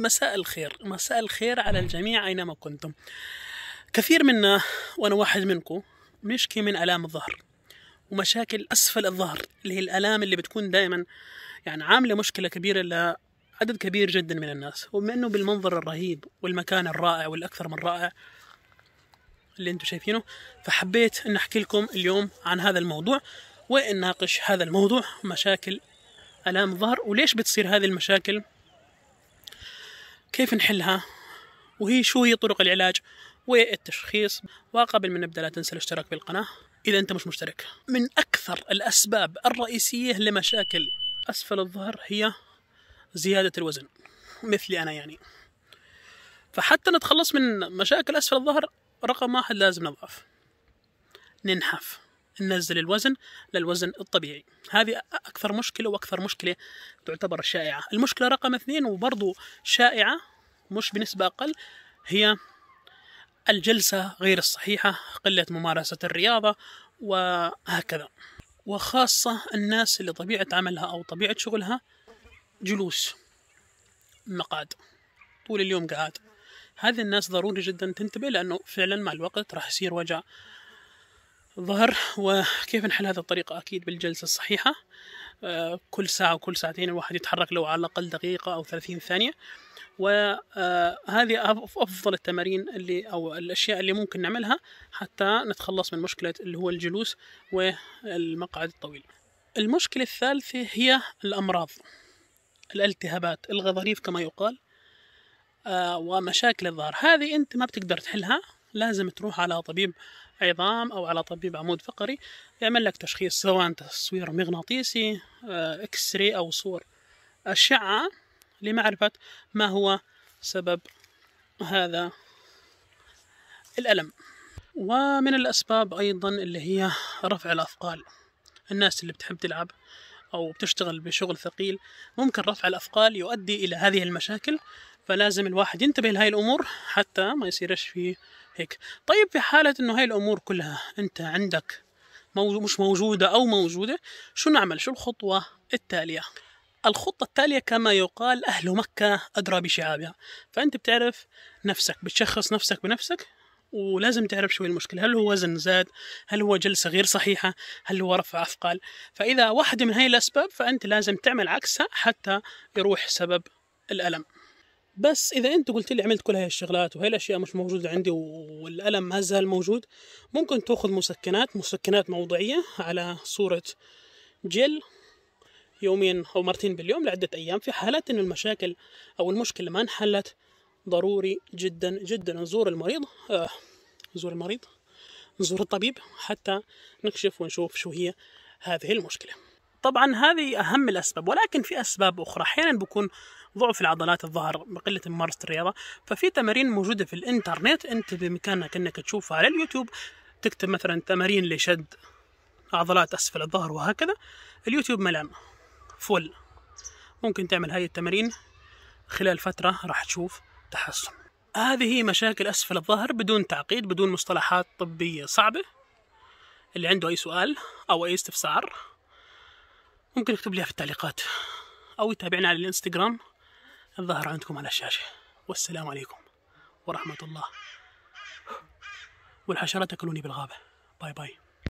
مساء الخير مساء الخير على الجميع أينما كنتم كثير منا وأنا واحد منكم نشكي من ألام الظهر ومشاكل أسفل الظهر اللي هي الألام اللي بتكون دائما يعني عاملة مشكلة كبيرة لعدد كبير جدا من الناس وبما أنه بالمنظر الرهيب والمكان الرائع والأكثر من رائع اللي أنتم شايفينه فحبيت أن أحكي لكم اليوم عن هذا الموضوع ونناقش هذا الموضوع مشاكل ألام الظهر وليش بتصير هذه المشاكل كيف نحلها وهي شو هي طرق العلاج والتشخيص وقبل ما نبدا لا تنسى الاشتراك بالقناه اذا انت مش مشترك من اكثر الاسباب الرئيسيه لمشاكل اسفل الظهر هي زياده الوزن مثلي انا يعني فحتى نتخلص من مشاكل اسفل الظهر رقم واحد لازم نضعف ننحف ننزل الوزن للوزن الطبيعي هذه أكثر مشكلة وأكثر مشكلة تعتبر شائعة المشكلة رقم اثنين وبرضو شائعة مش بنسبة أقل هي الجلسة غير الصحيحة قلة ممارسة الرياضة وهكذا وخاصة الناس اللي طبيعة عملها أو طبيعة شغلها جلوس مقعد طول اليوم قاعد هذه الناس ضروري جدا تنتبه لأنه فعلا مع الوقت راح يصير وجع ظهر وكيف نحل هذه الطريقة أكيد بالجلسة الصحيحة آه، كل ساعة وكل ساعتين الواحد يتحرك لو على الأقل دقيقة أو ثلاثين ثانية وهذه آه، أفضل التمارين اللي أو الأشياء اللي ممكن نعملها حتى نتخلص من مشكلة اللي هو الجلوس والمقعد الطويل المشكلة الثالثة هي الأمراض الالتهابات الغضاريف كما يقال آه، ومشاكل الظهر هذه أنت ما بتقدر تحلها لازم تروح على طبيب عظام أو على طبيب عمود فقري يعمل لك تشخيص سواء تصوير مغناطيسي آه، اكس راي أو صور أشعة لمعرفة ما هو سبب هذا الألم ومن الأسباب أيضا اللي هي رفع الأثقال الناس اللي بتحب تلعب أو بتشتغل بشغل ثقيل ممكن رفع الأثقال يؤدي إلى هذه المشاكل فلازم الواحد ينتبه لهاي الأمور حتى ما يصيرش في هيك طيب في حالة انه هاي الامور كلها انت عندك موجو مش موجودة او موجودة شو نعمل شو الخطوة التالية الخطة التالية كما يقال أهل مكة أدرى بشعابها فأنت بتعرف نفسك بتشخص نفسك بنفسك ولازم تعرف شو المشكلة هل هو وزن زاد هل هو جلسة غير صحيحة هل هو رفع أثقال فإذا واحدة من هاي الأسباب فأنت لازم تعمل عكسها حتى يروح سبب الألم بس اذا انت قلت لي عملت كل هاي الشغلات وهي الاشياء مش موجوده عندي والالم ما زال موجود ممكن تاخذ مسكنات مسكنات موضعيه على صوره جل يومين او مرتين باليوم لعده ايام في حالات ان المشاكل او المشكله ما انحلت ضروري جدا جدا نزور المريض آه نزور المريض نزور الطبيب حتى نكشف ونشوف شو هي هذه المشكله طبعا هذه اهم الاسباب ولكن في اسباب اخرى احيانا بيكون ضعف العضلات الظهر بقلة ممارسة الرياضة ففي تمارين موجودة في الانترنت انت بامكانك انك تشوفها على اليوتيوب تكتب مثلا تمارين لشد عضلات اسفل الظهر وهكذا اليوتيوب ملان فل ممكن تعمل هاي التمارين خلال فترة راح تشوف تحسن هذه مشاكل أسفل الظهر بدون تعقيد بدون مصطلحات طبية صعبة اللي عنده أي سؤال أو أي استفسار ممكن اكتب لي في التعليقات أو يتابعنا على الإنستغرام الظاهر عندكم على الشاشة والسلام عليكم ورحمة الله والحشرات تأكلني بالغابة باي باي